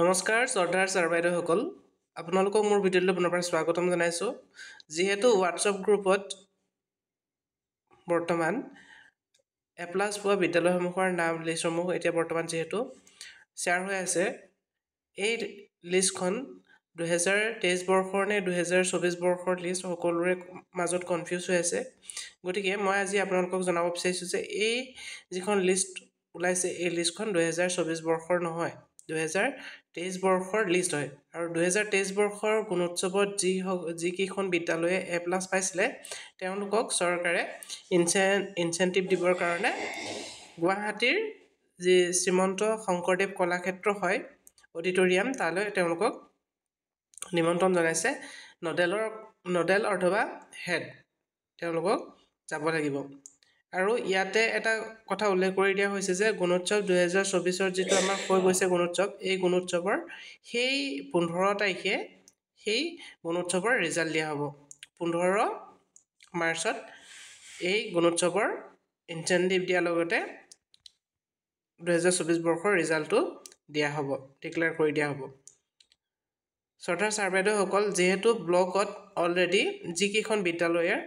নমস্কাৰ শ্ৰদ্ধাৰ ছাৰ বাইদেউসকল আপোনালোকক মোৰ ভিডিঅ'লৈ পুনৰবাৰ স্বাগতম জনাইছোঁ যিহেতু হোৱাটছআপ গ্ৰুপত বৰ্তমান এ প্লাছ পোৱা বিদ্যালয়সমূহৰ নাম লিষ্টসমূহ এতিয়া বৰ্তমান যিহেতু শ্বেয়াৰ হৈ আছে এই লিষ্টখন দুহেজাৰ তেইছ বৰ্ষৰ নে দুহেজাৰ চৌবিছ বৰ্ষৰ লিষ্ট সকলোৰে মাজত কনফিউজ হৈ আছে গতিকে মই আজি আপোনালোকক জনাব বিচাৰিছোঁ যে এই যিখন লিষ্ট ওলাইছে এই লিষ্টখন দুহেজাৰ চৌবিছ বৰ্ষৰ নহয় দুহেজাৰ তেইছ বৰ্ষৰ লিষ্ট হয় আৰু দুহেজাৰ তেইছ বৰ্ষৰ গুণোৎসৱত যি যিকেইখন বিদ্যালয়ে এ প্লাছ পাইছিলে তেওঁলোকক চৰকাৰে ইনচে ইনচেণ্টিভ দিবৰ কাৰণে গুৱাহাটীৰ যি শ্ৰীমন্ত শংকৰদেৱ কলাক্ষেত্ৰ হয় অডিটৰিয়াম তালৈ তেওঁলোকক নিমন্ত্ৰণ জনাইছে নডেলৰ নডেল অথবা হেড তেওঁলোকক যাব লাগিব আৰু ইয়াতে এটা কথা উল্লেখ কৰি দিয়া হৈছে যে গুণোৎসৱ দুহেজাৰ চৌবিছৰ যিটো আমাৰ হৈ গৈছে গুণোৎসৱ এই গুণোৎসৱৰ সেই পোন্ধৰ তাৰিখে সেই গুণোৎসৱৰ ৰিজাল্ট দিয়া হ'ব পোন্ধৰ মাৰ্চত এই গুণোৎসৱৰ ইনচেণ্টিভ দিয়াৰ লগতে দুহেজাৰ চৌবিছ বৰ্ষৰ ৰিজাল্টটো দিয়া হ'ব ডিক্লেয়াৰ কৰি দিয়া হ'ব শ্ৰদ্ধাৰ ছাৰ বাইদেউসকল যিহেতু ব্লকত অলৰেডি যিকেইখন বিদ্যালয়ৰ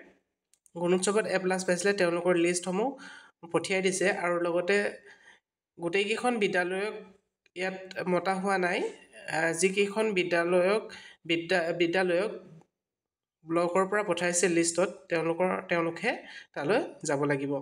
গুণোৎসৱত এ প্লাছ পাইছিলে তেওঁলোকৰ লিষ্টসমূহ পঠিয়াই দিছে আৰু লগতে গোটেইকেইখন বিদ্যালয়ক ইয়াত মতা হোৱা নাই যিকেইখন বিদ্যালয়ক বিদ্যা বিদ্যালয়ক ব্লকৰ পৰা পঠাইছে লিষ্টত তেওঁলোকৰ তেওঁলোকে তালৈ যাব লাগিব